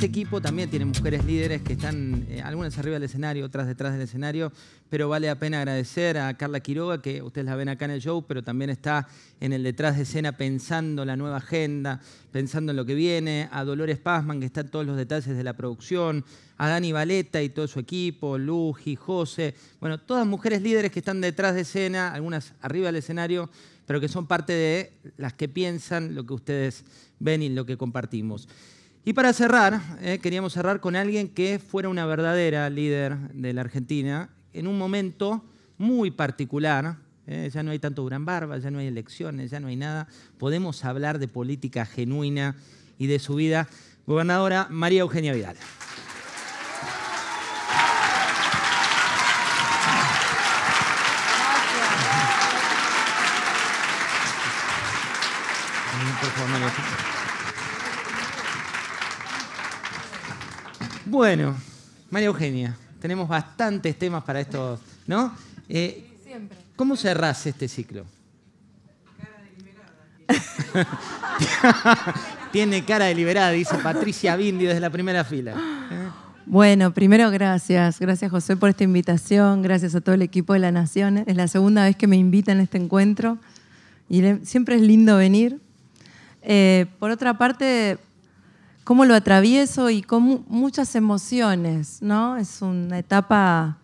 este equipo también tiene mujeres líderes que están, eh, algunas arriba del escenario, otras detrás del escenario, pero vale la pena agradecer a Carla Quiroga, que ustedes la ven acá en el show, pero también está en el detrás de escena pensando la nueva agenda, pensando en lo que viene, a Dolores Pazman, que está en todos los detalles de la producción, a Dani Valeta y todo su equipo, y José, bueno, todas mujeres líderes que están detrás de escena, algunas arriba del escenario, pero que son parte de las que piensan lo que ustedes ven y lo que compartimos. Y para cerrar, eh, queríamos cerrar con alguien que fuera una verdadera líder de la Argentina en un momento muy particular. Eh, ya no hay tanto gran barba, ya no hay elecciones, ya no hay nada. Podemos hablar de política genuina y de su vida. Gobernadora María Eugenia Vidal. Bueno, María Eugenia, tenemos bastantes temas para esto, ¿no? Eh, ¿Cómo cerrás este ciclo? Tiene cara deliberada, dice Patricia Bindi desde la primera fila. ¿eh? Bueno, primero gracias, gracias José por esta invitación, gracias a todo el equipo de La Nación. Es la segunda vez que me invitan a este encuentro y siempre es lindo venir. Eh, por otra parte, cómo lo atravieso y con muchas emociones, ¿no? Es una etapa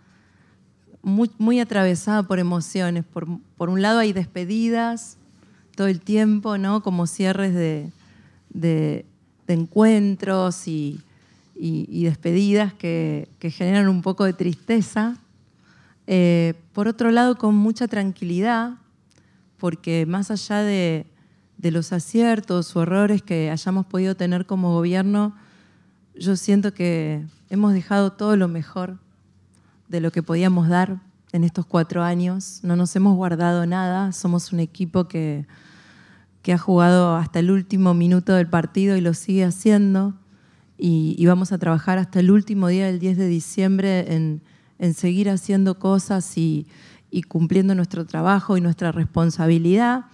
muy, atravesada por emociones. Por, un lado hay despedidas todo el tiempo, ¿no? Como cierres de, encuentros y, despedidas que, generan un poco de tristeza. Eh, por otro lado, con mucha tranquilidad, porque más allá de, de los aciertos o errores que hayamos podido tener como gobierno, yo siento que hemos dejado todo lo mejor de lo que podíamos dar en estos cuatro años. No nos hemos guardado nada, somos un equipo que, que ha jugado hasta el último minuto del partido y lo sigue haciendo. Y, y vamos a trabajar hasta el último día del 10 de diciembre en, seguir haciendo cosas y, y cumpliendo nuestro trabajo y nuestra responsabilidad.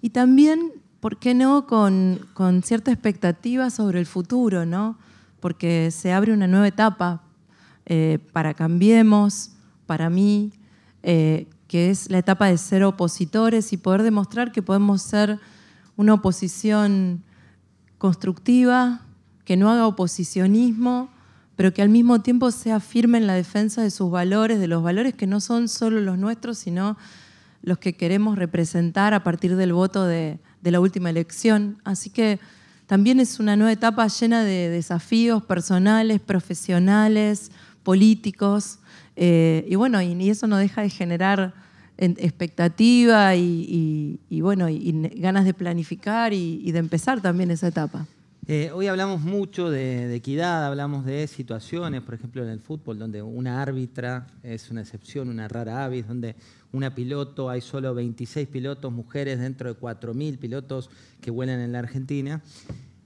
Y también, ¿por qué no?, con, con cierta expectativa sobre el futuro, ¿no? Porque se abre una nueva etapa eh, para Cambiemos, para mí, eh, que es la etapa de ser opositores y poder demostrar que podemos ser una oposición constructiva, que no haga oposicionismo, pero que al mismo tiempo sea firme en la defensa de sus valores, de los valores que no son solo los nuestros, sino los que queremos representar a partir del voto de, la última elección. Así que también es una nueva etapa llena de desafíos personales, profesionales, políticos. Eh, y bueno, y, eso no deja de generar expectativa y bueno, y, ganas de planificar y de empezar también esa etapa. Eh, hoy hablamos mucho de, equidad, hablamos de situaciones, por ejemplo, en el fútbol, donde una árbitra es una excepción, una rara avis, donde una piloto, hay solo 26 pilotos mujeres dentro de 4.000 pilotos que vuelan en la Argentina.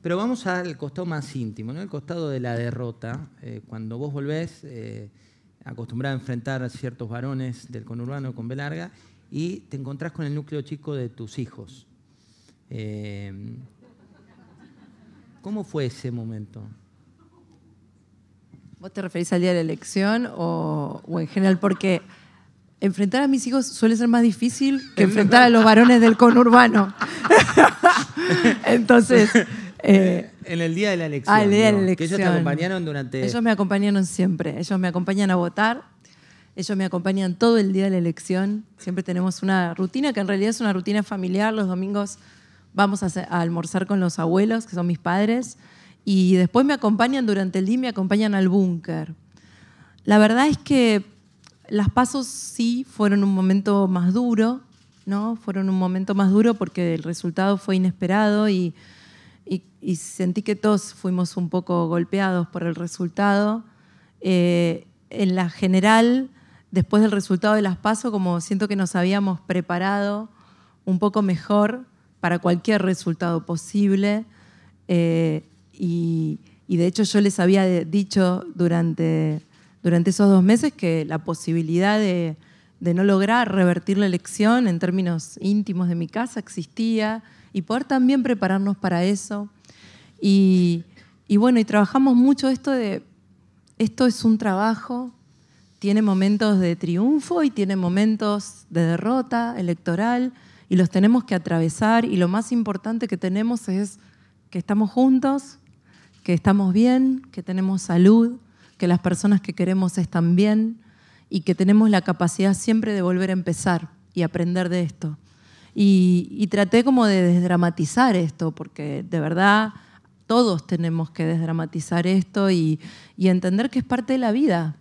Pero vamos al costado más íntimo, ¿no? el costado de la derrota. Eh, cuando vos volvés eh, acostumbrado a enfrentar a ciertos varones del conurbano con Belarga, y te encontrás con el núcleo chico de tus hijos. Eh, ¿Cómo fue ese momento? ¿Vos te referís al día de la elección o, en general? Porque enfrentar a mis hijos suele ser más difícil que enfrentar a los varones del conurbano. Entonces... Eh, eh, en el día de la elección. Ah, el día de la elección. ellos te acompañaron durante... Ellos me acompañaron siempre. Ellos me acompañan a votar. Ellos me acompañan todo el día de la elección. Siempre tenemos una rutina que en realidad es una rutina familiar. Los domingos vamos a, almorzar con los abuelos, que son mis padres, y después me acompañan durante el día, me acompañan al búnker. La verdad es que las pasos sí fueron un momento más duro, ¿no? Fueron un momento más duro porque el resultado fue inesperado y, sentí que todos fuimos un poco golpeados por el resultado. Eh, en la general, después del resultado de las pasos, como siento que nos habíamos preparado un poco mejor para cualquier resultado posible. Eh, y, de hecho yo les había dicho durante, durante esos dos meses que la posibilidad de, no lograr revertir la elección en términos íntimos de mi casa existía y poder también prepararnos para eso. Y, y bueno, y trabajamos mucho esto de, esto es un trabajo, tiene momentos de triunfo y tiene momentos de derrota electoral y los tenemos que atravesar y lo más importante que tenemos es que estamos juntos, que estamos bien, que tenemos salud, que las personas que queremos están bien y que tenemos la capacidad siempre de volver a empezar y aprender de esto. Y, traté como de desdramatizar esto, porque de verdad todos tenemos que desdramatizar esto y entender que es parte de la vida,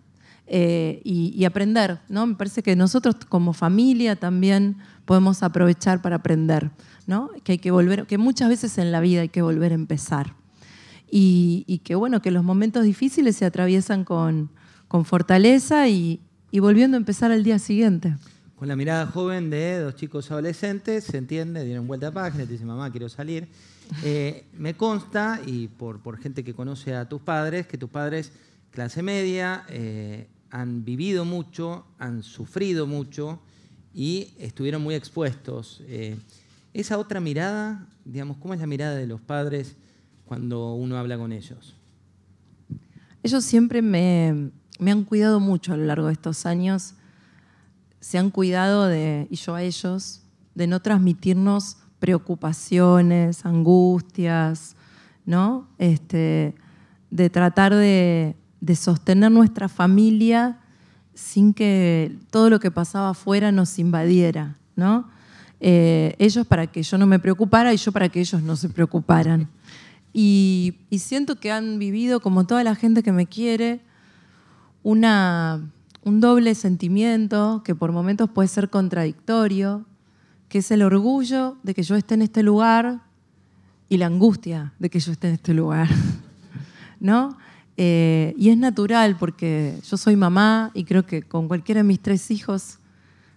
eh, y, aprender. ¿no? Me parece que nosotros como familia también podemos aprovechar para aprender, ¿no? que, hay que, volver, que muchas veces en la vida hay que volver a empezar. Y, que bueno, que los momentos difíciles se atraviesan con, con fortaleza y, y volviendo a empezar al día siguiente. Con la mirada joven de dos chicos adolescentes, se entiende, dieron vuelta a página, te dice mamá, quiero salir. Eh, me consta, y por, por gente que conoce a tus padres, que tus padres, clase media, eh, han vivido mucho, han sufrido mucho y estuvieron muy expuestos. Eh, esa otra mirada, digamos, ¿cómo es la mirada de los padres cuando uno habla con ellos? Ellos siempre me, han cuidado mucho a lo largo de estos años. Se han cuidado de, y yo a ellos, de no transmitirnos preocupaciones, angustias, ¿no? Este, de tratar de, de sostener nuestra familia sin que todo lo que pasaba afuera nos invadiera, ¿no? Eh, ellos para que yo no me preocupara y yo para que ellos no se preocuparan. Y, siento que han vivido, como toda la gente que me quiere, un doble sentimiento que por momentos puede ser contradictorio, que es el orgullo de que yo esté en este lugar y la angustia de que yo esté en este lugar, ¿no? Eh, y es natural porque yo soy mamá y creo que con cualquiera de mis tres hijos,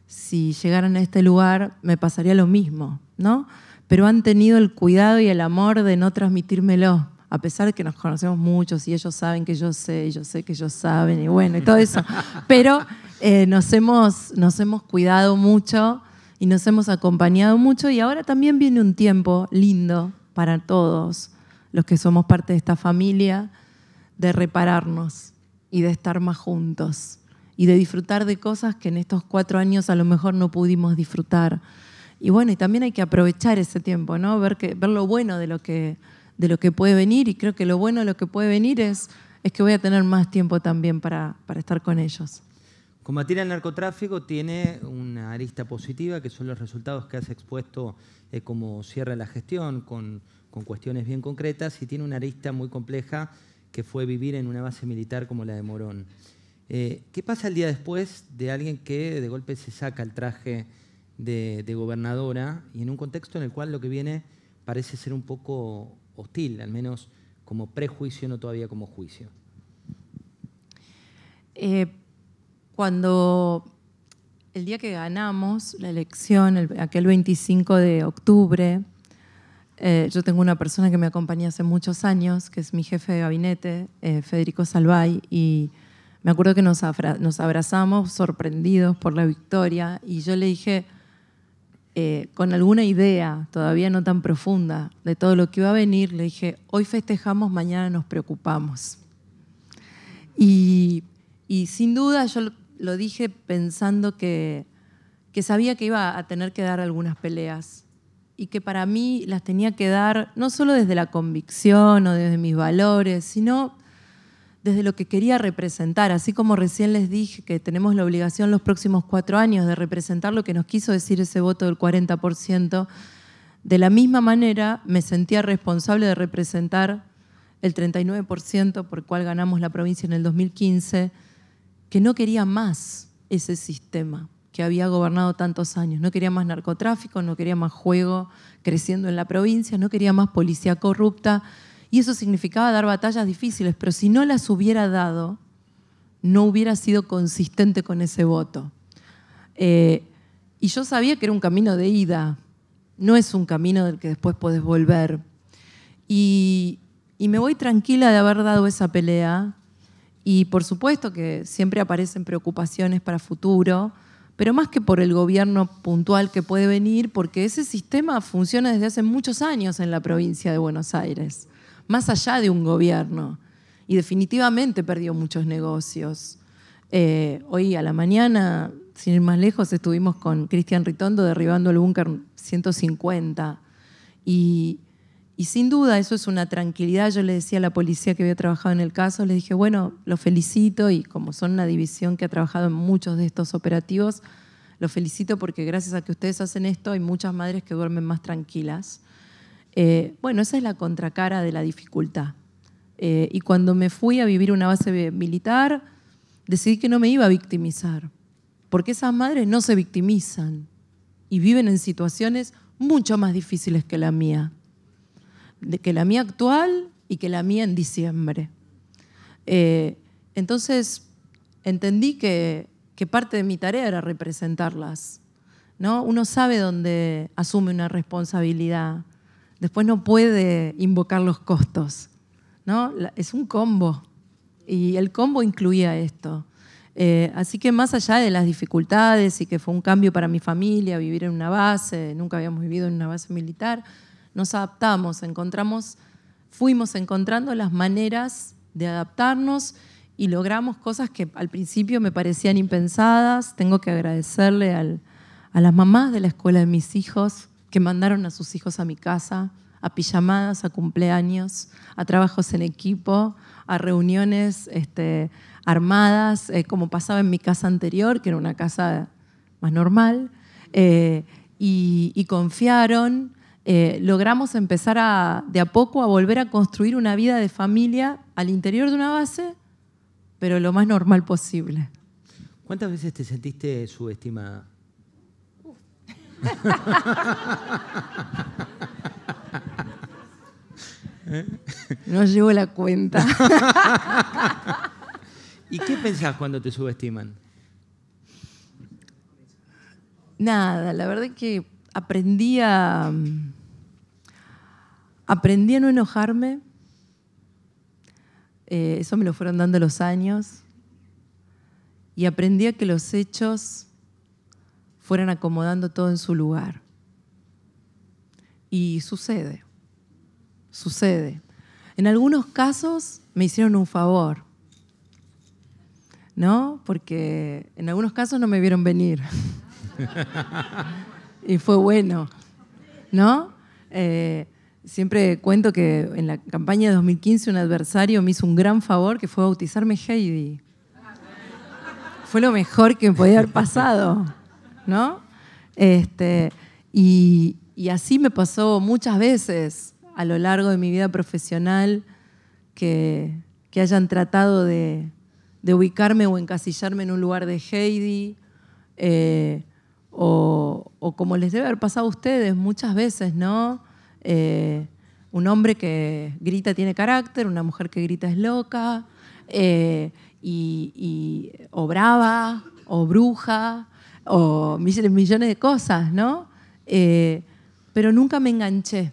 si llegaran a este lugar, me pasaría lo mismo, ¿no? Pero han tenido el cuidado y el amor de no transmitírmelo, a pesar de que nos conocemos muchos y ellos saben que yo sé, y yo sé que ellos saben, y bueno, y todo eso. Pero eh, nos, hemos, nos hemos cuidado mucho y nos hemos acompañado mucho y ahora también viene un tiempo lindo para todos los que somos parte de esta familia de repararnos y de estar más juntos y de disfrutar de cosas que en estos cuatro años a lo mejor no pudimos disfrutar. Y bueno, y también hay que aprovechar ese tiempo, ¿no? Ver, que, ver lo bueno de lo, que, de lo que puede venir y creo que lo bueno de lo que puede venir es, es que voy a tener más tiempo también para, para estar con ellos. Combatir el narcotráfico tiene una arista positiva, que son los resultados que has expuesto eh, como cierre la gestión, con, con cuestiones bien concretas, y tiene una arista muy compleja que fue vivir en una base militar como la de Morón. Eh, ¿Qué pasa el día después de alguien que de golpe se saca el traje de, gobernadora y en un contexto en el cual lo que viene parece ser un poco hostil, al menos como prejuicio, no todavía como juicio? Eh, cuando el día que ganamos la elección, aquel 25 de octubre, eh, yo tengo una persona que me acompaña hace muchos años, que es mi jefe de gabinete, eh, Federico Salvay, y me acuerdo que nos, abrazamos sorprendidos por la victoria y yo le dije, eh, con alguna idea todavía no tan profunda de todo lo que iba a venir, le dije, hoy festejamos, mañana nos preocupamos. Y, sin duda yo lo, dije pensando que sabía que iba a tener que dar algunas peleas y que para mí las tenía que dar no solo desde la convicción o desde mis valores, sino desde lo que quería representar, así como recién les dije que tenemos la obligación los próximos cuatro años de representar lo que nos quiso decir ese voto del 40%, de la misma manera me sentía responsable de representar el 39% por el cual ganamos la provincia en el 2015, que no quería más ese sistema que había gobernado tantos años. No quería más narcotráfico, no quería más juego creciendo en la provincia, no quería más policía corrupta. Y eso significaba dar batallas difíciles, pero si no las hubiera dado, no hubiera sido consistente con ese voto. Eh, y yo sabía que era un camino de ida, no es un camino del que después podés volver. Y, y me voy tranquila de haber dado esa pelea. Y por supuesto que siempre aparecen preocupaciones para futuro, pero más que por el gobierno puntual que puede venir, porque ese sistema funciona desde hace muchos años en la provincia de Buenos Aires, más allá de un gobierno, y definitivamente perdió muchos negocios. Eh, hoy a la mañana, sin ir más lejos, estuvimos con Cristian Ritondo derribando el búnker 150 y, y sin duda eso es una tranquilidad. Yo le decía a la policía que había trabajado en el caso, le dije, bueno, lo felicito y como son una división que ha trabajado en muchos de estos operativos, lo felicito porque gracias a que ustedes hacen esto hay muchas madres que duermen más tranquilas. Eh, bueno, esa es la contracara de la dificultad. Eh, y cuando me fui a vivir una base militar, decidí que no me iba a victimizar, porque esas madres no se victimizan y viven en situaciones mucho más difíciles que la mía de que la mía actual y que la mía en diciembre. Eh, entonces entendí que, que, parte de mi tarea era representarlas. ¿no? Uno sabe dónde asume una responsabilidad. Después no puede invocar los costos. ¿no? Es un combo. Y el combo incluía esto. Eh, así que más allá de las dificultades y que fue un cambio para mi familia, vivir en una base, nunca habíamos vivido en una base militar, nos adaptamos, encontramos, fuimos encontrando las maneras de adaptarnos y logramos cosas que al principio me parecían impensadas. Tengo que agradecerle al, a las mamás de la escuela de mis hijos que mandaron a sus hijos a mi casa, a pijamadas, a cumpleaños, a trabajos en equipo, a reuniones este, armadas, eh, como pasaba en mi casa anterior, que era una casa más normal, eh, y, confiaron eh, logramos empezar de a poco a volver a construir una vida de familia al interior de una base, pero lo más normal posible. ¿Cuántas veces te sentiste subestimada? No llevo la cuenta. ¿Y qué pensás cuando te subestiman? Nada, la verdad es que aprendí a, Aprendí a no enojarme. Eh, eso me lo fueron dando los años. Y aprendí a que los hechos fueran acomodando todo en su lugar. Y sucede, sucede. En algunos casos me hicieron un favor, ¿no? Porque en algunos casos no me vieron venir. y fue bueno, ¿no? Eh, Siempre cuento que en la campaña de 2015 un adversario me hizo un gran favor que fue bautizarme Heidi. Fue lo mejor que me podía haber pasado, ¿no? Este, y, así me pasó muchas veces a lo largo de mi vida profesional que, hayan tratado de, ubicarme o encasillarme en un lugar de Heidi. Eh, o, o como les debe haber pasado a ustedes muchas veces, ¿no? Eh, un hombre que grita tiene carácter, una mujer que grita es loca, eh, y, o brava, o bruja, o millones de cosas, ¿no? Eh, pero nunca me enganché,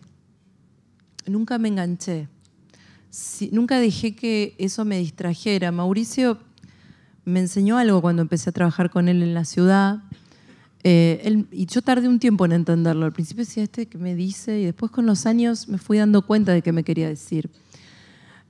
nunca me enganché. nunca dejé que eso me distrajera. Mauricio me enseñó algo cuando empecé a trabajar con él en la ciudad, eh, y yo tardé un tiempo en entenderlo. Al principio decía, este que me dice, y después con los años me fui dando cuenta de qué me quería decir.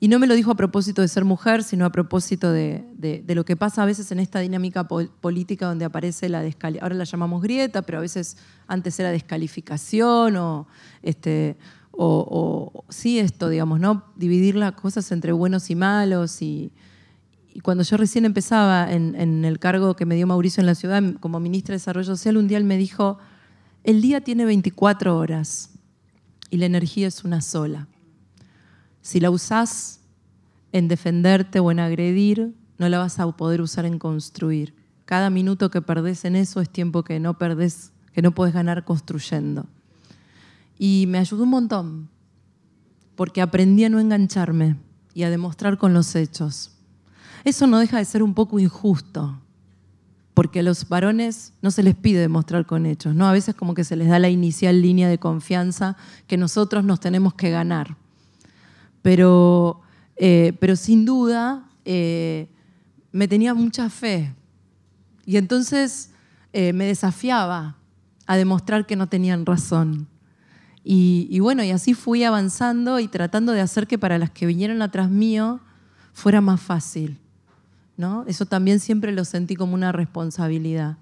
Y no me lo dijo a propósito de ser mujer, sino a propósito de, lo que pasa a veces en esta dinámica política donde aparece la descalificación. Ahora la llamamos grieta, pero a veces antes era descalificación o, este, o sí esto, digamos, ¿no? Dividir las cosas entre buenos y malos y y cuando yo recién empezaba en, el cargo que me dio Mauricio en la ciudad como ministra de Desarrollo Social, un día él me dijo, el día tiene 24 horas y la energía es una sola. Si la usás en defenderte o en agredir, no la vas a poder usar en construir. Cada minuto que perdés en eso es tiempo que no que no puedes ganar construyendo. Y me ayudó un montón, porque aprendí a no engancharme y a demostrar con los hechos. Eso no deja de ser un poco injusto, porque a los varones no se les pide demostrar con hechos, ¿no? A veces como que se les da la inicial línea de confianza que nosotros nos tenemos que ganar. Pero, eh, sin duda eh, me tenía mucha fe y entonces eh, me desafiaba a demostrar que no tenían razón. Y, y, bueno, y así fui avanzando y tratando de hacer que para las que vinieron atrás mío fuera más fácil. Eso también siempre lo sentí como una responsabilidad.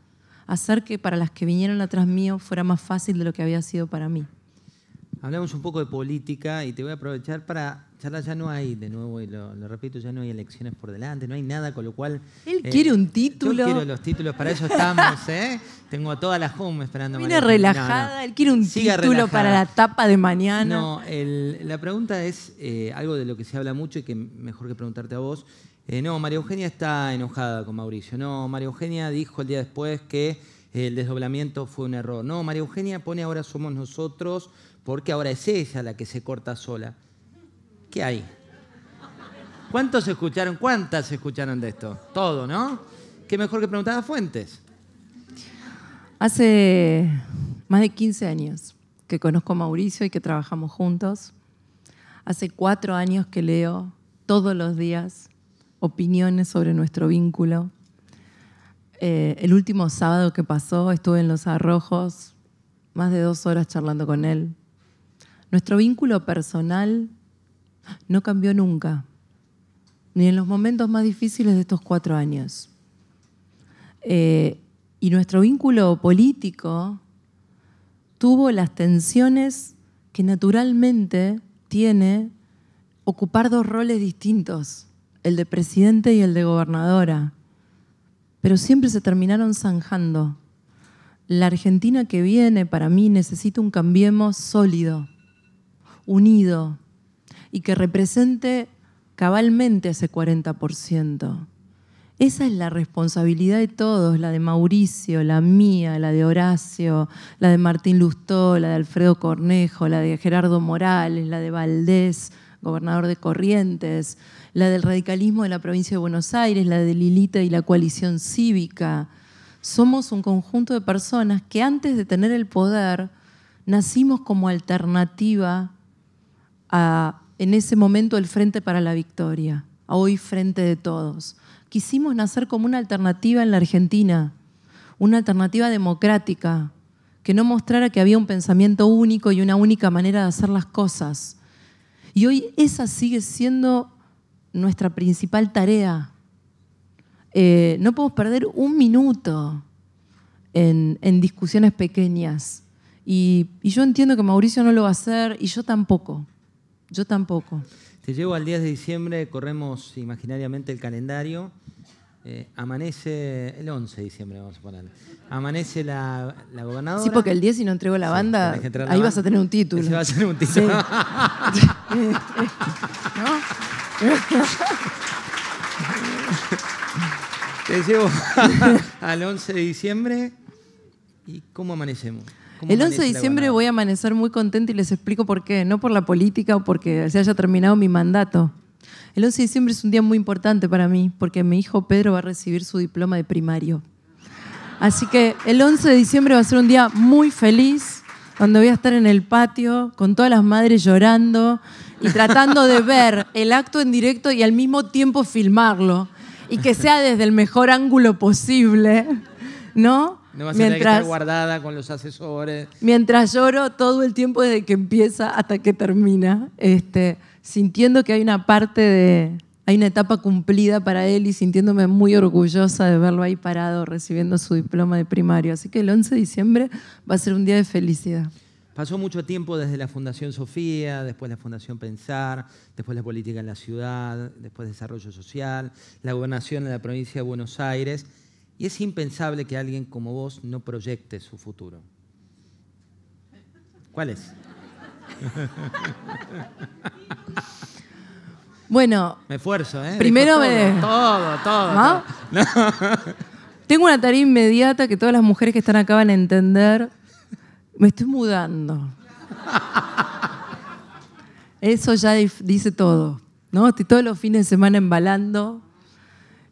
Hacer que para las que vinieron atrás mío fuera más fácil de lo que había sido para mí. Hablamos un poco de política y te voy a aprovechar para charlas Ya no hay, de nuevo, y lo, repito, ya no hay elecciones por delante, no hay nada, con lo cual. Él eh, quiere un título. Yo quiero los títulos, para eso estamos, ¿eh? Tengo a toda la home esperando. viene relajada, él quiere un título para la tapa de mañana. No, la pregunta es eh, algo de lo que se habla mucho y que mejor que preguntarte a vos. Eh, no, María Eugenia está enojada con Mauricio. No, María Eugenia dijo el día después que el desdoblamiento fue un error. No, María Eugenia pone ahora somos nosotros porque ahora es ella la que se corta sola. ¿Qué hay? ¿Cuántos escucharon? ¿Cuántas escucharon de esto? Todo, ¿no? Qué mejor que preguntar a Fuentes. Hace más de 15 años que conozco a Mauricio y que trabajamos juntos. Hace cuatro años que leo todos los días opiniones sobre nuestro vínculo. Eh, el último sábado que pasó estuve en Los Arrojos, más de dos horas charlando con él. Nuestro vínculo personal no cambió nunca, ni en los momentos más difíciles de estos cuatro años. Eh, y nuestro vínculo político tuvo las tensiones que naturalmente tiene ocupar dos roles distintos el de presidente y el de gobernadora, pero siempre se terminaron zanjando. La Argentina que viene para mí necesita un cambiemos sólido, unido y que represente cabalmente ese 40%. Esa es la responsabilidad de todos, la de Mauricio, la mía, la de Horacio, la de Martín Lustó, la de Alfredo Cornejo, la de Gerardo Morales, la de Valdés, gobernador de Corrientes, la del radicalismo de la provincia de Buenos Aires, la de Lilita y la coalición cívica. Somos un conjunto de personas que antes de tener el poder nacimos como alternativa a, en ese momento, el Frente para la Victoria, a hoy Frente de Todos. Quisimos nacer como una alternativa en la Argentina, una alternativa democrática, que no mostrara que había un pensamiento único y una única manera de hacer las cosas. Y hoy esa sigue siendo nuestra principal tarea. Eh, no podemos perder un minuto en, discusiones pequeñas. Y, yo entiendo que Mauricio no lo va a hacer y yo tampoco. Yo tampoco. Te llevo al 10 de diciembre, corremos imaginariamente el calendario. Eh, amanece el 11 de diciembre, vamos a ponerle. Amanece la, la, gobernadora. Sí, porque el 10 si no entrego la banda, ahí vas a tener un título. a un título. Te llevo al 11 de diciembre. ¿Y cómo amanecemos? el 11 de diciembre voy a amanecer muy contento y les explico por qué. No por la política o porque se haya terminado mi mandato. El 11 de diciembre es un día muy importante para mí porque mi hijo Pedro va a recibir su diploma de primario. Así que el 11 de diciembre va a ser un día muy feliz, Cuando voy a estar en el patio con todas las madres llorando y tratando de ver el acto en directo y al mismo tiempo filmarlo y que sea desde el mejor ángulo posible, ¿no? No va a mientras, estar guardada con los asesores. Mientras lloro todo el tiempo desde que empieza hasta que termina, este, sintiendo que hay una parte de, hay una etapa cumplida para él y sintiéndome muy orgullosa de verlo ahí parado recibiendo su diploma de primario. Así que el 11 de diciembre va a ser un día de felicidad. Pasó mucho tiempo desde la Fundación Sofía, después la Fundación Pensar, después la política en la ciudad, después desarrollo social, la gobernación en la provincia de Buenos Aires. Y es impensable que alguien como vos no proyecte su futuro. ¿Cuál es? Bueno. Me esfuerzo, ¿eh? Primero me. Todo, todo. ¿Ah? Tengo una tarea inmediata que todas las mujeres que están acá van a entender me estoy mudando. Eso ya dice todo. ¿no? Estoy todos los fines de semana embalando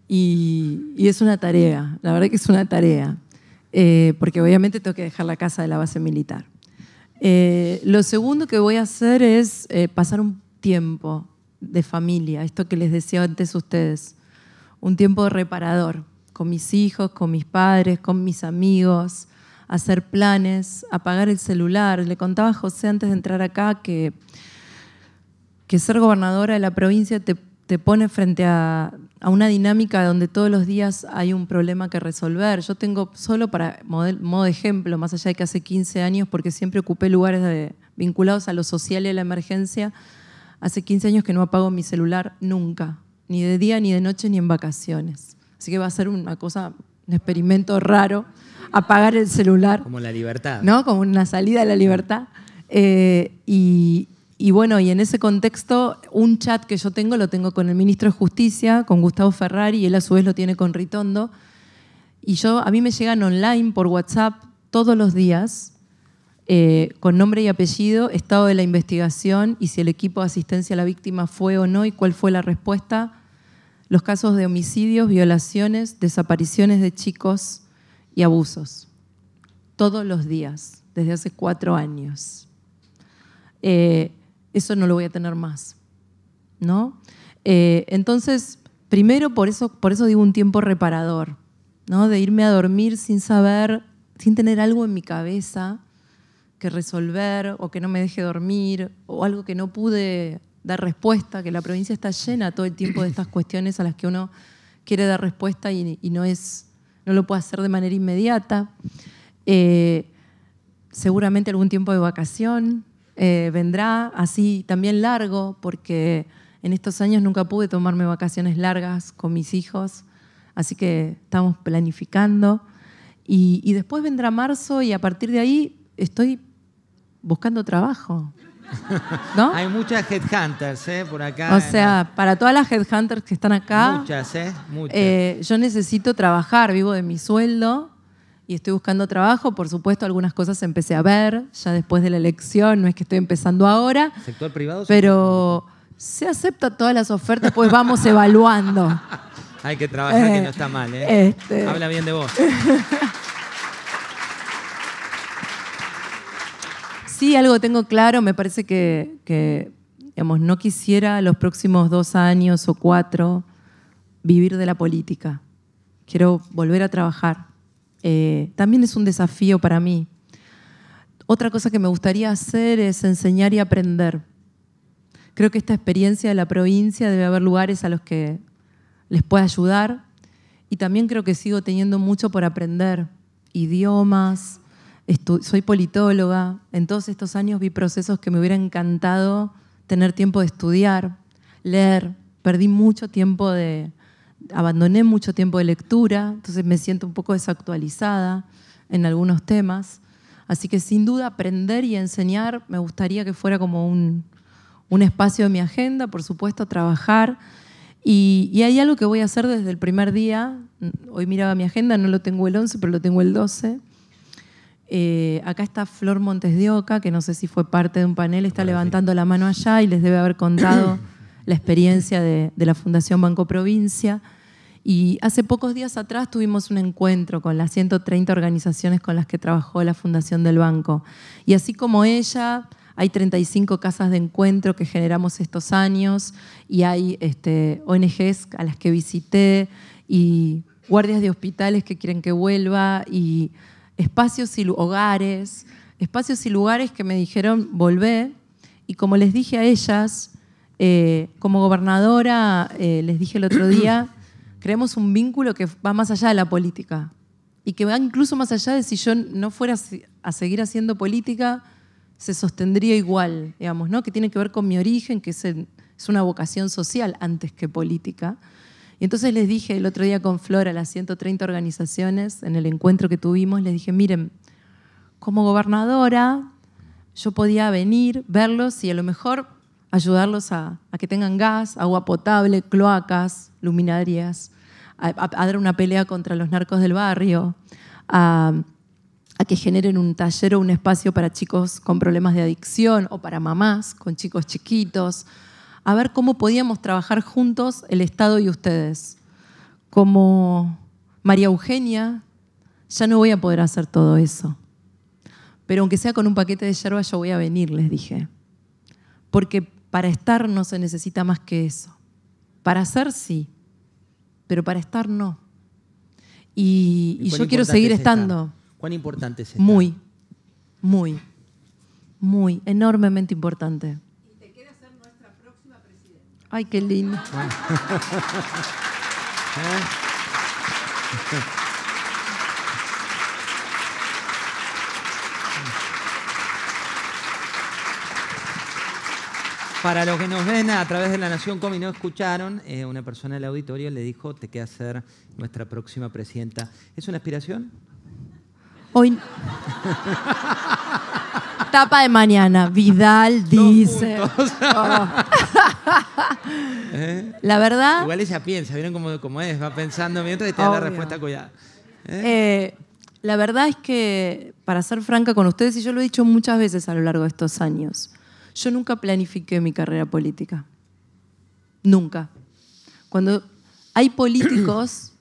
y, es una tarea, la verdad que es una tarea, eh, porque obviamente tengo que dejar la casa de la base militar. Eh, lo segundo que voy a hacer es eh, pasar un tiempo de familia, esto que les decía antes a ustedes, un tiempo reparador, con mis hijos, con mis padres, con mis amigos, hacer planes, apagar el celular. Le contaba a José antes de entrar acá que, que ser gobernadora de la provincia te, pone frente a, una dinámica donde todos los días hay un problema que resolver. Yo tengo solo para modo de ejemplo, más allá de que hace 15 años, porque siempre ocupé lugares vinculados a lo social y a la emergencia, hace 15 años que no apago mi celular nunca, ni de día, ni de noche, ni en vacaciones. Así que va a ser una cosa un experimento raro, apagar el celular. Como la libertad. ¿No? Como una salida a la libertad. Eh, y, bueno, y en ese contexto, un chat que yo tengo lo tengo con el ministro de Justicia, con Gustavo Ferrari, y él a su vez lo tiene con Ritondo. Y yo, a mí me llegan online por WhatsApp todos los días, eh, con nombre y apellido, estado de la investigación y si el equipo de asistencia a la víctima fue o no y cuál fue la respuesta los casos de homicidios, violaciones, desapariciones de chicos y abusos. Todos los días, desde hace cuatro años. Eh, eso no lo voy a tener más. ¿no? Eh, entonces, primero por eso, por eso digo un tiempo reparador, ¿no? de irme a dormir sin saber, sin tener algo en mi cabeza que resolver o que no me deje dormir o algo que no pude dar respuesta, que la provincia está llena todo el tiempo de estas cuestiones a las que uno quiere dar respuesta y, no, es, no lo puede hacer de manera inmediata. Eh, seguramente algún tiempo de vacación eh, vendrá así también largo, porque en estos años nunca pude tomarme vacaciones largas con mis hijos, así que estamos planificando. y después vendrá marzo y a partir de ahí estoy buscando trabajo. ¿No? Hay muchas headhunters ¿eh? por acá. O sea, para todas las headhunters que están acá. Muchas, eh, eh, yo necesito trabajar, vivo de mi sueldo y estoy buscando trabajo. Por supuesto, algunas cosas empecé a ver ya después de la elección, no es que estoy empezando ahora. ¿Sector privado? Pero se acepta todas las ofertas, pues vamos evaluando. Hay que trabajar, que no está mal, ¿eh? Este. Habla bien de vos. sí algo tengo claro, me parece que, no quisiera los próximos dos años o cuatro vivir de la política. Quiero volver a trabajar. Eh, también es un desafío para mí. Otra cosa que me gustaría hacer es enseñar y aprender. Creo que esta experiencia de la provincia debe haber lugares a los que les pueda ayudar y también creo que sigo teniendo mucho por aprender, idiomas, soy politóloga, en todos estos años vi procesos que me hubiera encantado tener tiempo de estudiar, leer, perdí mucho tiempo de, abandoné mucho tiempo de lectura, entonces me siento un poco desactualizada en algunos temas. Así que sin duda aprender y enseñar me gustaría que fuera como un, espacio de mi agenda, por supuesto, trabajar. Y, y, hay algo que voy a hacer desde el primer día. Hoy miraba mi agenda, no lo tengo el 11, pero lo tengo el 12. Eh, acá está Flor Montes de Oca, que no sé si fue parte de un panel, está levantando la mano allá y les debe haber contado la experiencia de, la Fundación Banco Provincia. Y hace pocos días atrás tuvimos un encuentro con las 130 organizaciones con las que trabajó la Fundación del Banco. Y así como ella, hay 35 casas de encuentro que generamos estos años y hay este, ONGs a las que visité y guardias de hospitales que quieren que vuelva y espacios y hogares, espacios y lugares que me dijeron volver Y como les dije a ellas, eh, como gobernadora, eh, les dije el otro día, creemos un vínculo que va más allá de la política y que va incluso más allá de si yo no fuera a seguir haciendo política, se sostendría igual, digamos, que tiene que ver con mi origen, que es una vocación social antes que política. Y entonces les dije el otro día con Flor a las 130 organizaciones, en el encuentro que tuvimos, les dije, miren, como gobernadora yo podía venir, verlos y a lo mejor ayudarlos a, que tengan gas, agua potable, cloacas, luminarias, a, dar una pelea contra los narcos del barrio, a, que generen un taller o un espacio para chicos con problemas de adicción o para mamás con chicos chiquitos a ver cómo podíamos trabajar juntos el Estado y ustedes. Como María Eugenia, ya no voy a poder hacer todo eso. Pero aunque sea con un paquete de yerba, yo voy a venir, les dije. Porque para estar no se necesita más que eso. Para hacer sí, pero para estar no. Y, yo quiero seguir estando. ¿Cuán importante es esto? Muy, muy, muy, enormemente importante. Ay, qué lindo. Para los que nos ven a través de la Nación Comi y no escucharon, eh, una persona del auditorio le dijo, te queda ser nuestra próxima presidenta. ¿Es una aspiración? Hoy... Tapa de mañana, Vidal dice. ¿Eh? La verdad. Igual ella piensa, ¿vieron cómo, es? Va pensando mientras y te da la respuesta cuidada. ¿Eh? Eh, la verdad es que, para ser franca con ustedes, y yo lo he dicho muchas veces a lo largo de estos años, yo nunca planifiqué mi carrera política. Nunca. Cuando hay políticos,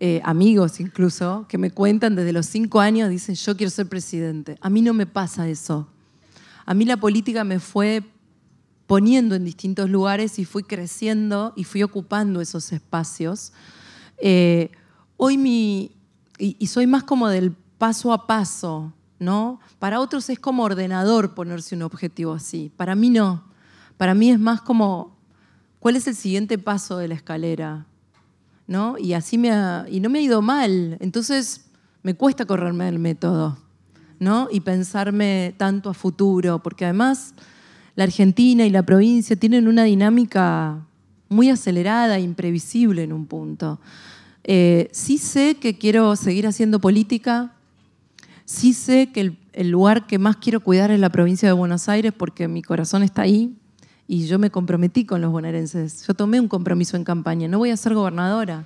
amigos incluso, que me cuentan desde los cinco años, dicen, yo quiero ser presidente. A mí no me pasa eso. A mí la política me fue poniendo en distintos lugares y fui creciendo y fui ocupando esos espacios. Eh, hoy mi, y, soy más como del paso a paso, ¿no? Para otros es como ordenador ponerse un objetivo así, para mí no, para mí es más como, ¿cuál es el siguiente paso de la escalera? ¿No? Y así me y no me ha ido mal, entonces me cuesta correrme el método, ¿no? Y pensarme tanto a futuro, porque además la Argentina y la provincia tienen una dinámica muy acelerada, imprevisible en un punto. Eh, sí sé que quiero seguir haciendo política, sí sé que el, lugar que más quiero cuidar es la provincia de Buenos Aires porque mi corazón está ahí y yo me comprometí con los bonaerenses. Yo tomé un compromiso en campaña, no voy a ser gobernadora,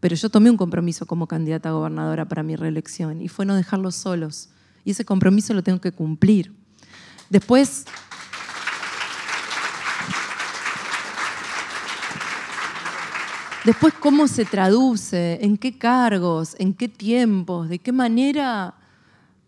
pero yo tomé un compromiso como candidata a gobernadora para mi reelección y fue no dejarlos solos. Y ese compromiso lo tengo que cumplir. Después... Después, cómo se traduce, en qué cargos, en qué tiempos, de qué manera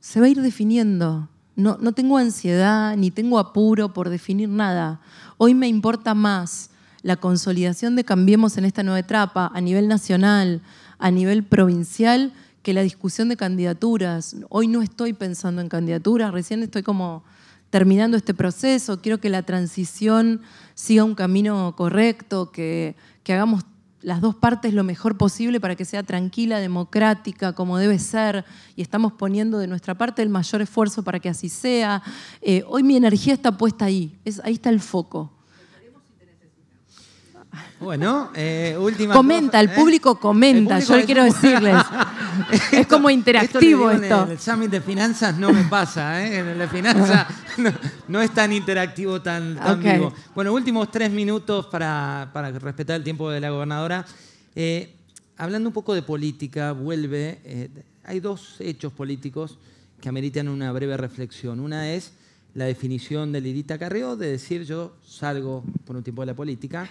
se va a ir definiendo. No, tengo ansiedad ni tengo apuro por definir nada. Hoy me importa más la consolidación de Cambiemos en esta nueva etapa a nivel nacional, a nivel provincial, que la discusión de candidaturas. Hoy no estoy pensando en candidaturas, recién estoy como terminando este proceso, quiero que la transición siga un camino correcto, que, que hagamos las dos partes lo mejor posible para que sea tranquila, democrática, como debe ser, y estamos poniendo de nuestra parte el mayor esfuerzo para que así sea. Eh, hoy mi energía está puesta ahí, es, ahí está el foco. Bueno, eh, última. Comenta, el, ¿eh? público comenta yo quiero decirles. es como interactivo esto. esto. En el summit de finanzas no me pasa, ¿eh? en el de finanzas no, es tan interactivo, tan, vivo. Bueno, últimos tres minutos para, respetar el tiempo de la gobernadora. hablando un poco de política, vuelve. hay dos hechos políticos que ameritan una breve reflexión. Una es la definición de Lidita Carrió de decir yo salgo por un tiempo de la política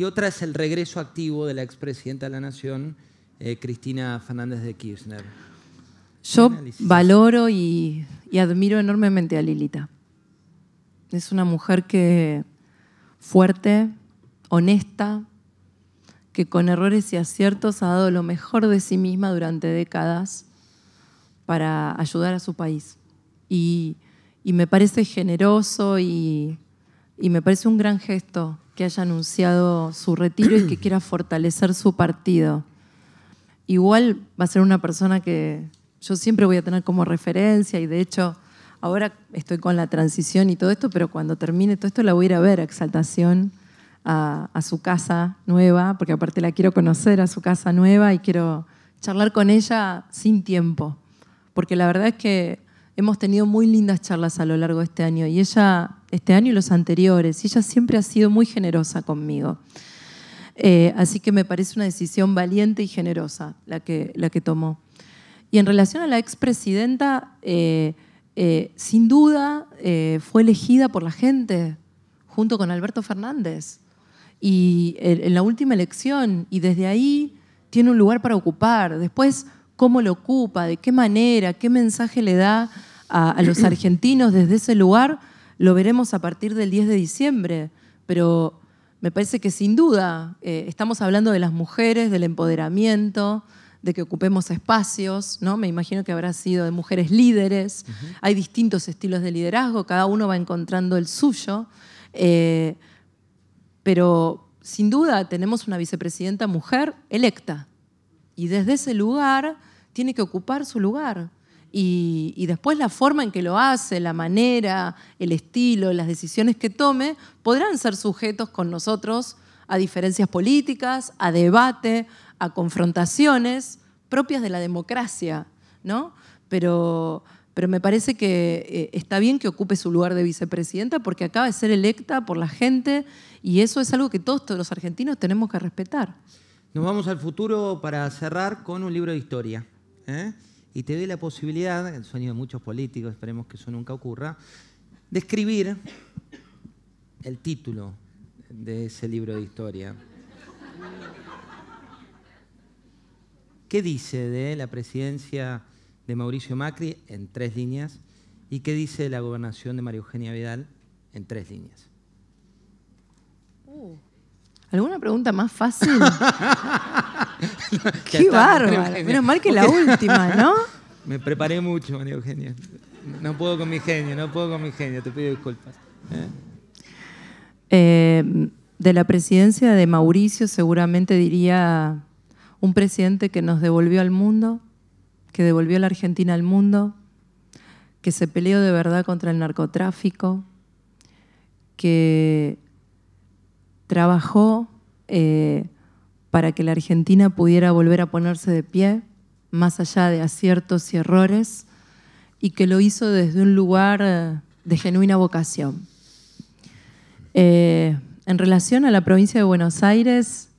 y otra es el regreso activo de la expresidenta de la Nación, eh, Cristina Fernández de Kirchner. Yo valoro y, admiro enormemente a Lilita. Es una mujer que fuerte, honesta, que con errores y aciertos ha dado lo mejor de sí misma durante décadas para ayudar a su país. y me parece generoso y, y me parece un gran gesto que haya anunciado su retiro y que quiera fortalecer su partido. Igual va a ser una persona que yo siempre voy a tener como referencia y de hecho ahora estoy con la transición y todo esto, pero cuando termine todo esto la voy a ir a ver a Exaltación, a, su casa nueva, porque aparte la quiero conocer a su casa nueva y quiero charlar con ella sin tiempo, porque la verdad es que hemos tenido muy lindas charlas a lo largo de este año y ella este año y los anteriores. Y ella siempre ha sido muy generosa conmigo. Eh, así que me parece una decisión valiente y generosa la que, tomó. Y en relación a la expresidenta, eh, eh, sin duda fue elegida por la gente, junto con Alberto Fernández, y en la última elección, y desde ahí tiene un lugar para ocupar. Después, cómo lo ocupa, de qué manera, qué mensaje le da a los argentinos desde ese lugar, lo veremos a partir del 10 de diciembre, pero me parece que sin duda eh, estamos hablando de las mujeres, del empoderamiento, de que ocupemos espacios, ¿no? Me imagino que habrá sido de mujeres líderes. Hay distintos estilos de liderazgo, cada uno va encontrando el suyo. Eh, pero sin duda tenemos una vicepresidenta mujer electa y desde ese lugar tiene que ocupar su lugar. Y, después la forma en que lo hace, la manera, el estilo, las decisiones que tome, podrán ser sujetos con nosotros a diferencias políticas, a debate, a confrontaciones propias de la democracia, ¿no? Pero, pero me parece que eh, está bien que ocupe su lugar de vicepresidenta porque acaba de ser electa por la gente y eso es algo que todos, todos los argentinos tenemos que respetar. Nos vamos al futuro para cerrar con un libro de historia. ¿eh? y te doy la posibilidad, el sueño de muchos políticos, esperemos que eso nunca ocurra, de escribir el título de ese libro de historia. ¿Qué dice de la presidencia de Mauricio Macri en tres líneas? ¿Y qué dice de la gobernación de María Eugenia Vidal en tres líneas? Uh. ¿Alguna pregunta más fácil? Qué bárbaro. Menos mal que la última, ¿no? Me preparé mucho, María Eugenia. No puedo con mi genio, no puedo con mi genio, te pido disculpas. ¿eh? Eh, de la presidencia de Mauricio seguramente diría un presidente que nos devolvió al mundo, que devolvió a la Argentina al mundo, que se peleó de verdad contra el narcotráfico, que trabajó eh, para que la Argentina pudiera volver a ponerse de pie, más allá de aciertos y errores, y que lo hizo desde un lugar eh, de genuina vocación. Eh, en relación a la provincia de Buenos Aires,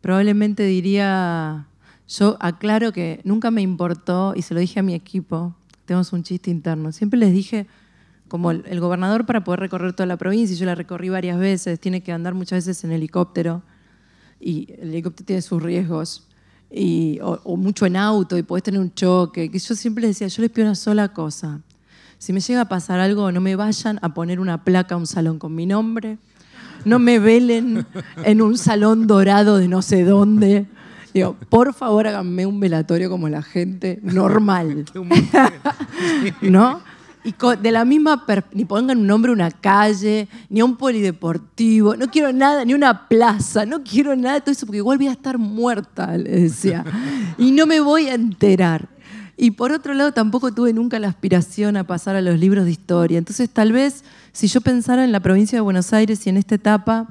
probablemente diría, yo aclaro que nunca me importó, y se lo dije a mi equipo, tenemos un chiste interno, siempre les dije, como el, gobernador para poder recorrer toda la provincia, y yo la recorrí varias veces, tiene que andar muchas veces en helicóptero, y el helicóptero tiene sus riesgos, y, o, mucho en auto, y podés tener un choque, que yo siempre decía, yo les pido una sola cosa, si me llega a pasar algo, no me vayan a poner una placa a un salón con mi nombre, no me velen en un salón dorado de no sé dónde. Digo, por favor háganme un velatorio como la gente normal. ¿No? Y de la misma, ni pongan un nombre a una calle, ni a un polideportivo, no quiero nada, ni una plaza, no quiero nada de todo eso, porque igual voy a estar muerta, le decía. Y no me voy a enterar. Y por otro lado, tampoco tuve nunca la aspiración a pasar a los libros de historia. Entonces, tal vez, si yo pensara en la provincia de Buenos Aires y en esta etapa,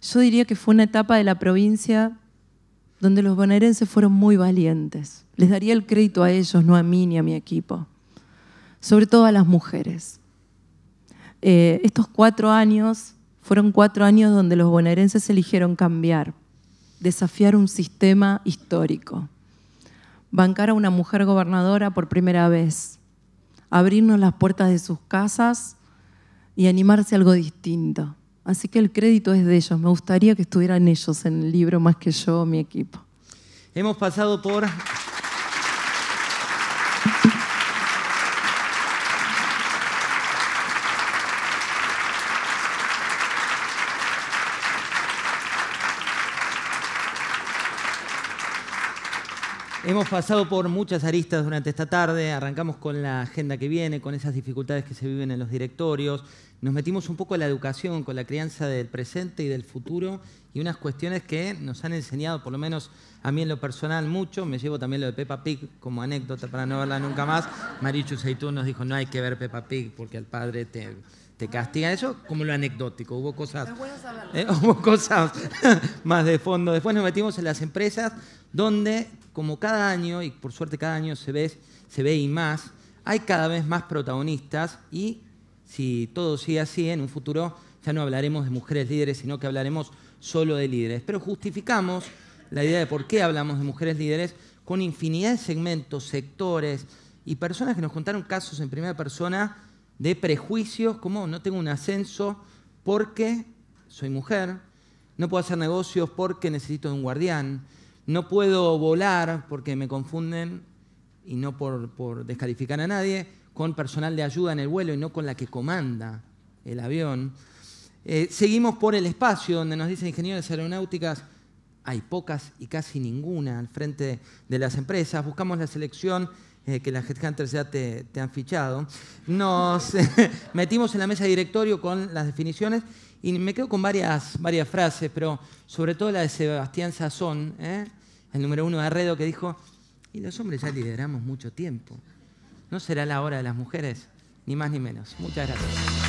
yo diría que fue una etapa de la provincia donde los bonaerenses fueron muy valientes. Les daría el crédito a ellos, no a mí ni a mi equipo sobre todo a las mujeres. Eh, estos cuatro años fueron cuatro años donde los bonaerenses eligieron cambiar, desafiar un sistema histórico, bancar a una mujer gobernadora por primera vez, abrirnos las puertas de sus casas y animarse a algo distinto. Así que el crédito es de ellos. Me gustaría que estuvieran ellos en el libro más que yo, mi equipo. Hemos pasado por Hemos pasado por muchas aristas durante esta tarde, arrancamos con la agenda que viene, con esas dificultades que se viven en los directorios, nos metimos un poco en la educación, con la crianza del presente y del futuro y unas cuestiones que nos han enseñado, por lo menos a mí en lo personal, mucho. Me llevo también lo de Peppa Pig como anécdota para no verla nunca más. Marichu Saitú nos dijo, no hay que ver Peppa Pig porque el padre te, te castiga eso como lo anecdótico. Hubo cosas, eh, Hubo cosas más de fondo. Después nos metimos en las empresas donde como cada año, y por suerte cada año se ve, se ve y más, hay cada vez más protagonistas y si todo sigue así, en un futuro ya no hablaremos de mujeres líderes, sino que hablaremos solo de líderes. Pero justificamos la idea de por qué hablamos de mujeres líderes con infinidad de segmentos, sectores y personas que nos contaron casos en primera persona de prejuicios como no tengo un ascenso porque soy mujer, no puedo hacer negocios porque necesito de un guardián, no puedo volar porque me confunden, y no por, descalificar a nadie, con personal de ayuda en el vuelo y no con la que comanda el avión. Eh, seguimos por el espacio, donde nos dicen ingenieros aeronáuticas, hay pocas y casi ninguna al frente de las empresas. Buscamos la selección eh, que las headhunters ya te, han fichado. Nos metimos en la mesa de directorio con las definiciones y me quedo con varias, varias frases, pero sobre todo la de Sebastián Sazón, ¿eh? el número uno Arredo, que dijo, y los hombres ya lideramos mucho tiempo. ¿No será la hora de las mujeres? Ni más ni menos. Muchas gracias.